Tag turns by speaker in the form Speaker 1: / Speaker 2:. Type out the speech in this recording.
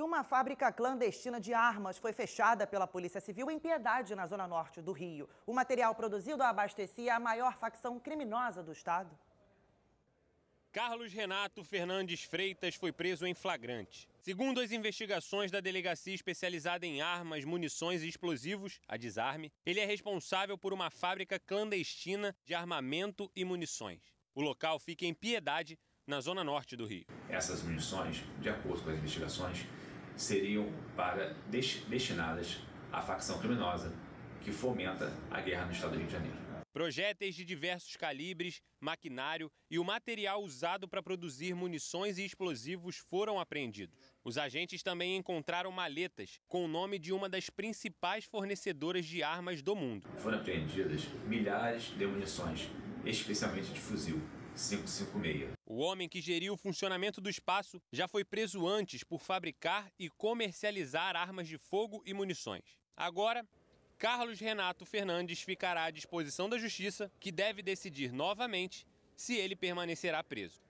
Speaker 1: E uma fábrica clandestina de armas foi fechada pela Polícia Civil em Piedade, na zona norte do Rio. O material produzido abastecia a maior facção criminosa do estado.
Speaker 2: Carlos Renato Fernandes Freitas foi preso em flagrante. Segundo as investigações da delegacia especializada em armas, munições e explosivos, a Desarme, ele é responsável por uma fábrica clandestina de armamento e munições. O local fica em Piedade, na zona norte do Rio.
Speaker 3: Essas munições, de acordo com as investigações, seriam para destinadas à facção criminosa que
Speaker 2: fomenta a guerra no estado do Rio de Janeiro. Projéteis de diversos calibres, maquinário e o material usado para produzir munições e explosivos foram apreendidos. Os agentes também encontraram maletas com o nome de uma das principais fornecedoras de armas do mundo.
Speaker 3: Foram apreendidas milhares de munições, especialmente de fuzil,
Speaker 2: o homem que geriu o funcionamento do espaço já foi preso antes por fabricar e comercializar armas de fogo e munições. Agora, Carlos Renato Fernandes ficará à disposição da Justiça, que deve decidir novamente se ele permanecerá preso.